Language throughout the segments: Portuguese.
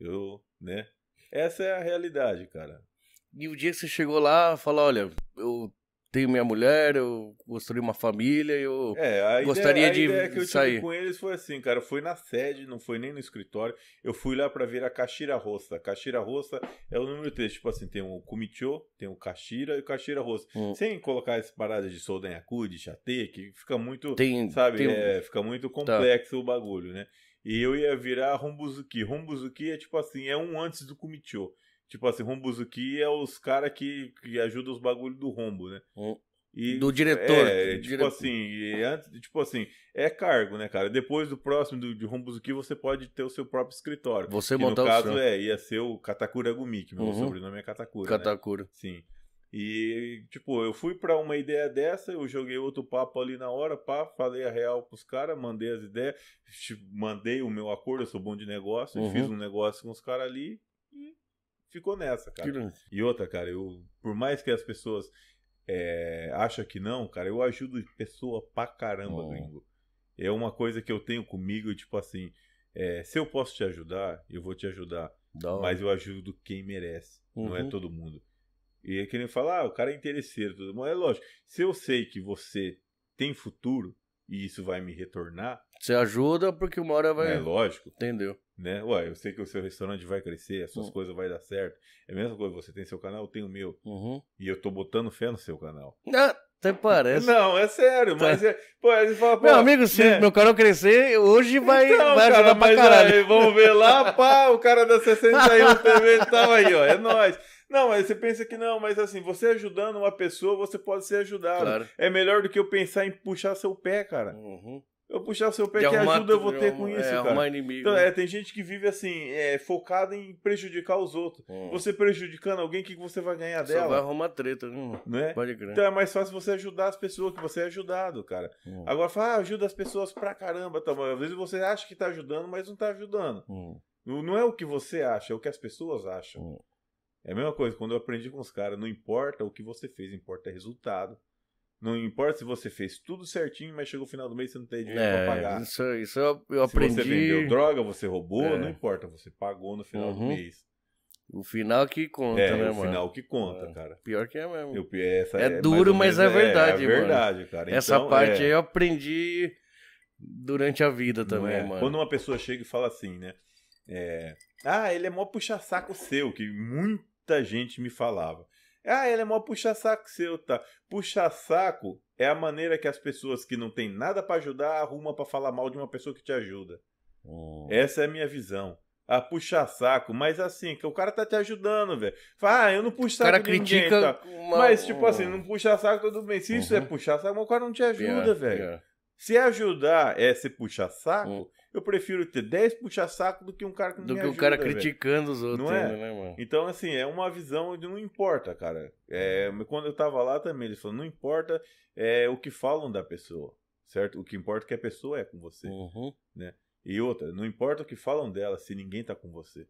Eu, né? Essa é a realidade, cara. E o dia que você chegou lá, falou, olha, eu tenho minha mulher, eu construí uma família, eu é, gostaria ideia, de a ideia que eu sair. com eles foi assim, cara, foi na sede, não foi nem no escritório. Eu fui lá para ver a Caxira Roça. Caxira Roça é o número 3, tipo assim, tem o Kumitiô, tem o Caxira e o Caxira Roça. Hum. Sem colocar essas paradas de soldanhacu, de Chate, que fica muito, tem, sabe, tem... É, fica muito tá. complexo tá. o bagulho, né? E eu ia virar Rumbuzuki. Rumbuzuki é tipo assim, é um antes do Kumicho. Tipo assim, Rumbuzuki é os caras que, que ajudam os bagulhos do rombo, né? E, do diretor. É, do tipo diretor. assim, antes, tipo assim, é cargo, né, cara? Depois do próximo do, de Rombuzuki, você pode ter o seu próprio escritório. Você que montar no caso, seu. é, ia ser o Katakura que meu uhum. sobrenome é Katakura. Né? Katakura. Né? Sim. E, tipo, eu fui para uma ideia dessa, eu joguei outro papo ali na hora, pá, falei a real pros caras, mandei as ideias, mandei o meu acordo, eu sou bom de negócio, uhum. fiz um negócio com os caras ali e ficou nessa, cara. E outra, cara, eu, por mais que as pessoas é, acham que não, cara, eu ajudo pessoa pra caramba, oh. gringo. É uma coisa que eu tenho comigo, tipo assim, é, se eu posso te ajudar, eu vou te ajudar. Não. Mas eu ajudo quem merece, uhum. não é uhum. todo mundo. E é que nem falar, ah, o cara é interesseiro, tudo bom. É lógico, se eu sei que você tem futuro e isso vai me retornar. Você ajuda porque uma hora vai. É lógico. Entendeu? Né? Ué, eu sei que o seu restaurante vai crescer, as suas uhum. coisas vai dar certo. É a mesma coisa, você tem seu canal, eu tenho o meu. Uhum. E eu tô botando fé no seu canal. Ah. Até tá parece. Não, é sério, mas tá. é. Pô, aí fala, meu amigo, se né? meu canal crescer, hoje vai, então, vai ajudar cara, pra caralho. Aí, vamos ver lá, pá, o cara da 61 TV e aí, ó. É nóis. Não, mas você pensa que não, mas assim, você ajudando uma pessoa, você pode ser ajudado. Claro. É melhor do que eu pensar em puxar seu pé, cara. Uhum eu puxar seu pé, de que ajuda eu vou ter arrumar, com isso, é, cara. Inimigo, então, né? é, tem gente que vive assim, é, focada em prejudicar os outros. Hum. Você prejudicando alguém, o que você vai ganhar Só dela? Só vai arrumar treta, hum. né? Pode crer. Então é mais fácil você ajudar as pessoas, que você é ajudado, cara. Hum. Agora, fala, ah, ajuda as pessoas pra caramba, tá? Às vezes você acha que tá ajudando, mas não tá ajudando. Hum. Não é o que você acha, é o que as pessoas acham. Hum. É a mesma coisa, quando eu aprendi com os caras, não importa o que você fez, importa o resultado. Não importa se você fez tudo certinho, mas chegou o final do mês e você não tem dinheiro é, para pagar. Isso, isso eu, eu aprendi. Se você vendeu droga, você roubou, é. não importa, você pagou no final uhum. do mês. O final que conta, é, né, mano? mano? O final que conta, é. cara. Pior que é mesmo. Eu, essa é, é duro, mas é verdade, é, é verdade, mano. cara. Então, essa parte é. aí eu aprendi durante a vida também, é. mano. Quando uma pessoa chega e fala assim, né? ah, ele é mó puxa-saco seu, que muita gente me falava. Ah, ele é mó puxa-saco seu, tá? Puxa-saco é a maneira que as pessoas que não têm nada para ajudar arrumam para falar mal de uma pessoa que te ajuda. Hum. Essa é a minha visão. A ah, puxa saco, mas assim, que o cara tá te ajudando, velho. ah, eu não puxo saco o cara critica ninguém, tá? uma... Mas, tipo assim, uhum. não puxa saco, tudo bem. Se uhum. isso é uhum. puxar saco, o cara não te ajuda, velho. Se ajudar é se puxar saco, uhum eu prefiro ter 10 puxa-saco do que um cara que não Do que o cara né, véio. criticando os outros, não é? Ainda, né, mano? Então, assim, é uma visão de não importa, cara. É, quando eu tava lá também, eles falaram, não importa é, o que falam da pessoa, certo? O que importa é que a pessoa é com você, uhum. né? E outra, não importa o que falam dela se ninguém tá com você.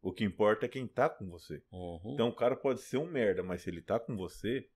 O que importa é quem tá com você. Uhum. Então o cara pode ser um merda, mas se ele tá com você,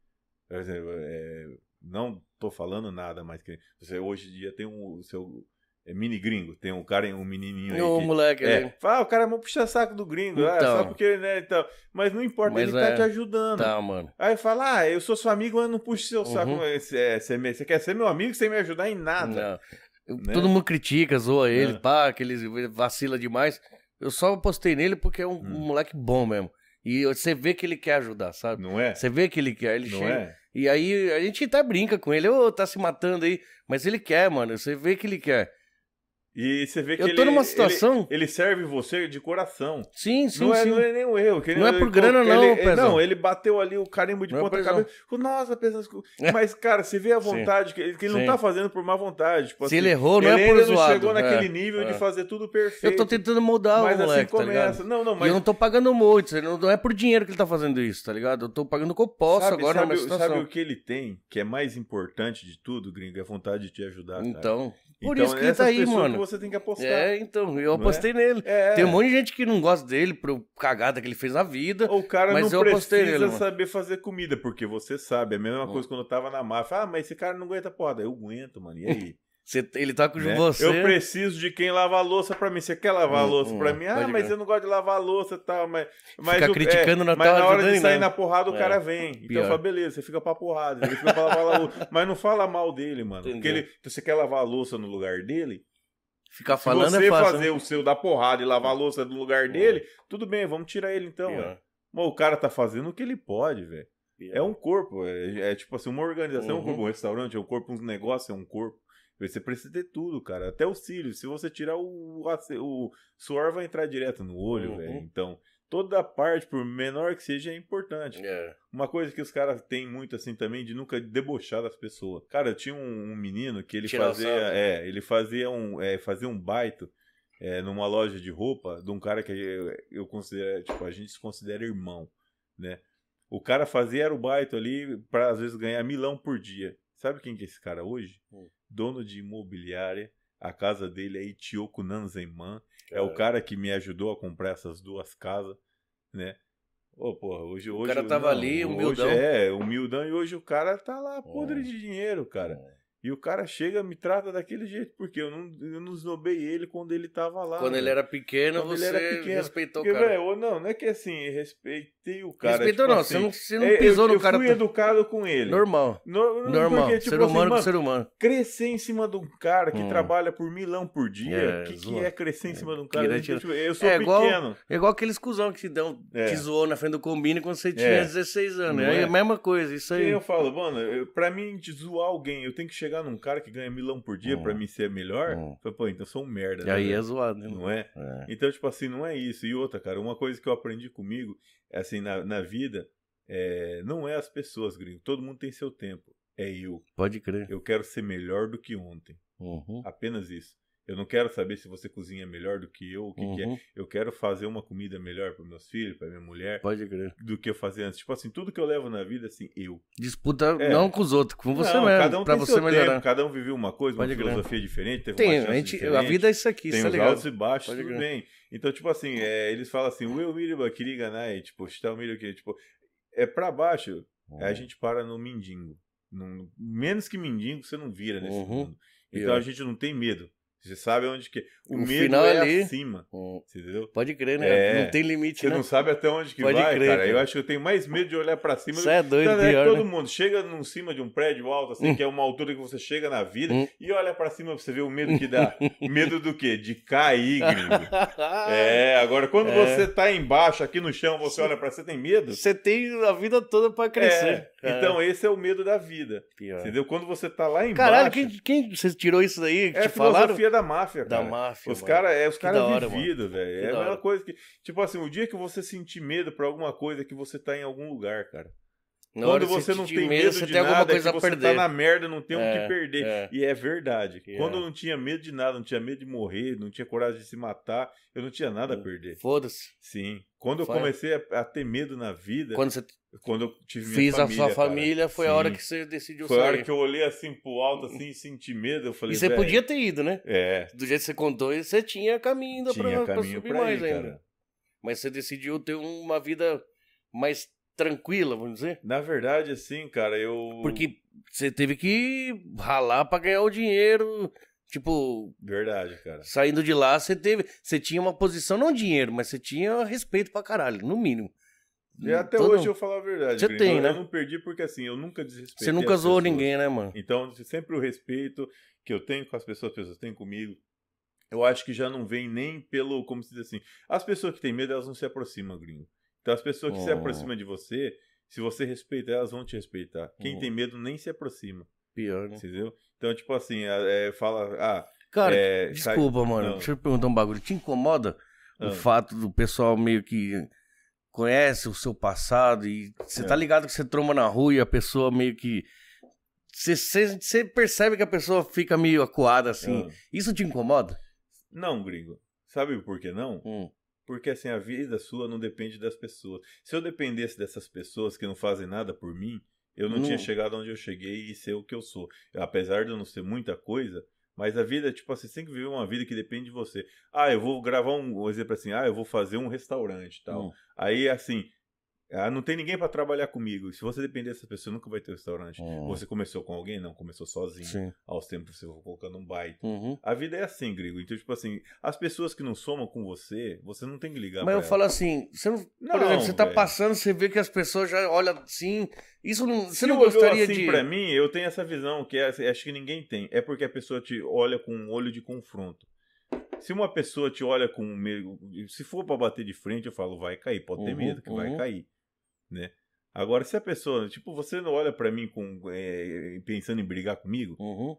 por exemplo, é, não tô falando nada, mas que você hoje em dia tem um, o seu é mini gringo. Tem um cara, um menininho aí. O que, moleque. É, né? o cara é mó puxa saco do gringo. Ah, então, só porque, né, então. Mas não importa, mas ele tá é, tá te ajudando. Tá, mano. Aí fala, ah, eu sou seu amigo, mas não puxo seu uhum. saco. Você, é, é você, quer ser meu amigo sem me ajudar em nada. né? Todo mundo critica, zoa ele, é. pá, que ele vacila demais. Eu só postei nele porque é um, hum. moleque bom mesmo. E você vê que ele quer ajudar, sabe? Não é? Você vê que ele quer, ele não chega. É? E aí a gente até brinca com ele, ô, oh, tá se matando aí. Mas ele quer, mano. Você vê que ele quer. E você vê que eu tô ele, numa situação... Ele, ele, serve você de coração. Sim, sim, não é, sim. Não é nenhum erro. não é, é por grana, não, ele, Não, ele bateu ali o carimbo de é ponta-cabeça. Nossa, Pezão. É. Mas, cara, você vê a vontade, sim. que ele, que não tá fazendo por má vontade. Tipo, Se assim, ele errou, não é por zoado. Ele ainda não chegou é, naquele nível é. de fazer tudo perfeito. Eu tô tentando mudar mas o assim moleque, assim começa. Tá não, não, mas... E eu não tô pagando muito. Não é por dinheiro que ele tá fazendo isso, tá ligado? Eu tô pagando o que eu posso sabe, agora sabe, situação. Sabe o que ele tem, que é mais importante de tudo, gringo? É a vontade de te ajudar, Então... Por então, isso que ele tá aí, mano você tem que apostar. É, então, eu né? apostei nele. É. Tem um monte de gente que não gosta dele por cagada que ele fez na vida. O cara mas não eu precisa nele, saber fazer comida, porque você sabe. É a mesma coisa quando eu tava na máfia. Ah, mas esse cara não aguenta porrada. Eu aguento, mano. E aí? Você, ele tá com né? você. Eu preciso de quem lava a louça pra mim. Você quer lavar a hum, louça hum, pra mim? Ah, mas eu não gosto de lavar a louça e tal. Mas, mas fica o, é, criticando é, na Mas na hora de, sair né? na porrada, o é, cara vem. Pior. Então eu falo, beleza, você fica pra porrada. Ele fica pra lavar a louça. Mas não fala mal dele, mano. Entendeu. Porque ele, então, você quer lavar a louça no lugar dele? Ficar falando Se é você é fácil, fazer né? o seu da porrada e lavar a louça no lugar é. dele, é. tudo bem, vamos tirar ele então. É. Mas o cara tá fazendo o que ele pode, velho. É um corpo, é, é, tipo assim, uma organização, uhum. um corpo, um restaurante, é um corpo, um negócio, é um corpo. Você precisa ter tudo, cara. Até o cílio. Se você tirar o, o suor, vai entrar direto no olho, uhum. velho. Então, toda parte, por menor que seja, é importante. É. Uma coisa que os caras têm muito assim também de nunca debochar das pessoas. Cara, tinha um, um menino que ele fazia, é, né? ele fazia um, é, fazia um baito é, numa loja de roupa de um cara que eu, eu considero, tipo, a gente se considera irmão, né? O cara fazia era o baito ali para às vezes ganhar milão por dia. Sabe quem que é esse cara hoje? Hum. Dono de imobiliária. A casa dele é Itioko Nanzeman. É. é o cara que me ajudou a comprar essas duas casas, né? Oh, porra, hoje, hoje, o cara tava não, ali, humildão. Hoje é, humildão, e hoje o cara tá lá podre de dinheiro, cara. E o cara chega, me trata daquele jeito, porque eu não, eu não esnobei ele quando ele tava lá. Quando né? ele era pequeno, quando você era pequeno. respeitou porque, o cara. Véio, não, não é que assim, respeitei o cara. Respeitou tipo não, assim, você não, você não é, pisou eu, no eu cara. Eu fui educado com ele. Normal. No, Normal, porque, tipo, ser humano assim, mano, ser humano. Crescer em cima de um cara que hum. trabalha por milão por dia, o é, que, que, é crescer em é, cima de um cara? Gente, tipo, eu sou é, igual, pequeno. É igual aqueles cuzão que te, dão, é. te zoou na frente do combine quando você tinha é. 16 anos. É, é? a mesma coisa, isso aí. E eu falo, mano, pra mim, zoar alguém, eu tenho que chegar chegar num cara que ganha milão por dia hum. para é. mim ser melhor, hum. Falei, pô, então sou um merda. E né, aí né? é zoado, né? Não é? é? Então, tipo assim, não é isso. E outra, cara, uma coisa que eu aprendi comigo, é assim, na, na vida, é, não é as pessoas, gringo. Todo mundo tem seu tempo. É eu. Pode crer. Eu quero ser melhor do que ontem. Uhum. Apenas isso. Eu não quero saber se você cozinha melhor do que eu, o que, uhum. que é. Uhum. Eu quero fazer uma comida melhor para meus filhos, para minha mulher. Pode crer. Do que eu fazia antes. Tipo assim, tudo que eu levo na vida, assim, eu. Disputa é. não com os outros, com você não, mesmo. Cada um pra você melhorar. Tempo, cada um viveu uma coisa, Pode uma crer. filosofia diferente, teve tem, uma a gente, diferente. A vida é isso aqui, tem isso é legal. altos e baixos, Pode tudo crer. bem. Então, tipo assim, é, eles falam assim, Will miriba kiriga né? tipo, está o que tipo, é para baixo. Uhum. Aí a é. gente para no mendigo. menos que mendigo, você não vira nesse uhum. mundo. Então eu. a gente não tem medo. Você sabe onde que. O, medo final é ali, acima. entendeu? Pode crer, né? É. Não tem limite, Você né? não sabe até onde que Pode vai, crer, cara. Eu acho que eu tenho mais medo de olhar para cima. Isso é doido, tá, né? pior, Todo né? mundo chega em cima de um prédio alto, assim, hum. que é uma altura que você chega na vida, hum. e olha para cima pra você ver o medo que dá. medo do quê? De cair, gringo. é, agora quando é. você tá embaixo, aqui no chão, você olha para cima tem medo? Você tem a vida toda para crescer. É, então é. esse é o medo da vida. Pior. Entendeu? Quando você tá lá embaixo... Caralho, quem, quem você tirou isso daí? É te falaram? da máfia, é, cara. Da máfia. Os caras é, os cara vivido velho. É a mesma coisa que. Tipo assim, o dia que você sentir medo por alguma coisa, é que você tá em algum lugar, cara. Na Quando você não tem medo, medo você de tem nada, é que você tá perder. tá na merda, não tem o é, que perder. É. E é verdade. É. Quando eu não tinha medo de nada, não tinha medo de morrer, não tinha coragem de se matar, eu não tinha nada a hum. perder. Foda-se. Sim. Quando eu comecei a, a, ter medo na vida. Quando você quando eu tive Fiz família, a sua família, foi Sim. a hora que você decidiu foi sair. Foi a hora que eu olhei assim pro alto, assim, e senti medo. Eu falei, e você podia ter ido, né? É. Do jeito que você contou, você tinha caminho ainda tinha pra, caminho pra subir pra mais ir, ainda. Cara. Mas você decidiu ter uma vida mais tranquila, vamos dizer? Na verdade, assim, cara, eu. Porque você teve que ralar pra ganhar o dinheiro. Tipo. Verdade, cara. Saindo de lá, você teve. Você tinha uma posição, não dinheiro, mas você tinha respeito pra caralho, no mínimo. E hum, até todo... hoje eu falo a verdade. Você tem, né? Eu não perdi porque assim, eu nunca desrespeito, Você nunca zoou ninguém, né, mano? Então, sempre o respeito que eu tenho com as pessoas, as pessoas têm comigo. Eu acho que já não vem nem pelo, como se diz assim, as pessoas que têm medo, elas não se aproximam, gringo. Então, as pessoas que oh. se aproximam de você, se você respeita, elas vão te respeitar. Quem oh. tem medo nem se aproxima. Pior, né? Entendeu? Então, tipo assim, é, fala, ah, Cara, é, desculpa, sai... mano. Não. Deixa eu perguntar um bagulho. Te incomoda o ah. fato do pessoal meio que conhece o seu passado e você tá é. tá ligado que você tromba na rua e a pessoa meio que. Você, percebe que a pessoa fica meio acuada assim. Ah. Isso te incomoda? Não, gringo. Sabe por que não? Hum. Porque assim, a vida sua não depende das pessoas. Se eu dependesse dessas pessoas que não fazem nada por mim, eu não hum. tinha chegado onde eu cheguei e ser o que eu sou. Apesar de eu não ser muita coisa, mas a vida, tipo assim, você tem que viver uma vida que depende de você. Ah, eu vou gravar um, um exemplo assim, ah, eu vou fazer um restaurante e tal. Hum. Aí, assim, ah, não tem ninguém para trabalhar comigo. Se você depender dessa pessoa, nunca vai ter um restaurante. Uhum. Você começou com alguém? Não, começou sozinho. Sim. Aos tempos você foi colocando um baita. Uhum. A vida é assim, Grigo. Então, tipo assim, as pessoas que não somam com você, você não tem que ligar. Mas eu ela. falo assim, você não, não por exemplo, você tá véio. passando, você vê que as pessoas já olham assim. Isso não, você Se não gostaria assim de. Para mim, eu tenho essa visão que é, acho que ninguém tem. É porque a pessoa te olha com um olho de confronto. Se uma pessoa te olha com medo, se for para bater de frente, eu falo, vai cair, pode ter uhum, medo que vai uhum. cair né? Agora, se a pessoa, tipo, você não olha para mim com, é, pensando em brigar comigo, uhum.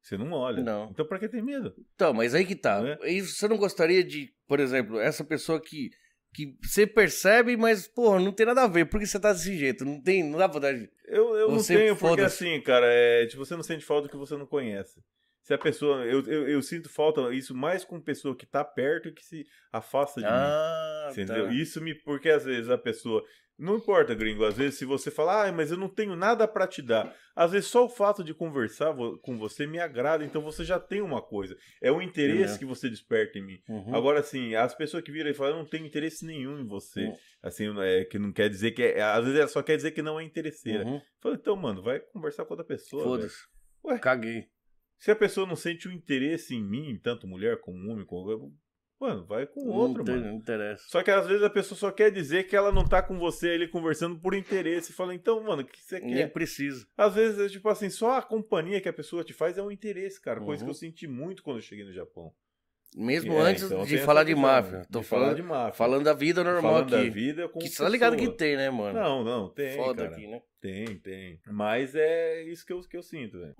você não olha. Não. Então, para que ter medo? Então, mas aí que tá. Não é? Você não gostaria de, por exemplo, essa pessoa que, que você percebe, mas, pô, não tem nada a ver. Por que você tá desse jeito? Não tem, não dá vontade. Eu, eu não tenho, porque assim, cara, é, tipo, você não sente falta do que você não conhece. Se a pessoa. Eu, eu, eu, sinto falta isso mais com pessoa que tá perto que se afasta de ah, mim. Entendeu? Tá. Isso me. Porque às vezes a pessoa não importa, gringo. Às vezes, se você falar, ah, mas eu não tenho nada para te dar. Às vezes, só o fato de conversar com você me agrada. Então, você já tem uma coisa. É o interesse é. que você desperta em mim. Uhum. Agora, assim, as pessoas que viram e falam, eu não tenho interesse nenhum em você. Uhum. Assim, é, que não quer dizer que. É, às vezes, ela só quer dizer que não é interesseira. Uhum. Fala, então, mano, vai conversar com outra pessoa. Foda-se. Ué. Caguei. Se a pessoa não sente o um interesse em mim, tanto mulher como homem, como... Mano, vai com outro, não, mano. Não interessa. Só que às vezes a pessoa só quer dizer que ela não tá com você ali conversando por interesse. Fala, então, mano, o que você quer? Nem precisa. Às vezes, é, tipo assim, só a companhia que a pessoa te faz é um interesse, cara. Coisa uhum. que eu uhum. senti muito quando eu cheguei no Japão. Mesmo é, antes então, de falar de Marvel. máfia. Né? Tô de falando, de máfia. Falando da vida normal falando aqui. Da vida com que você tá ligado que tem, né, mano? Não, não, tem. Foda cara. aqui, né? Tem, tem. Mas é isso que eu, que eu sinto, velho.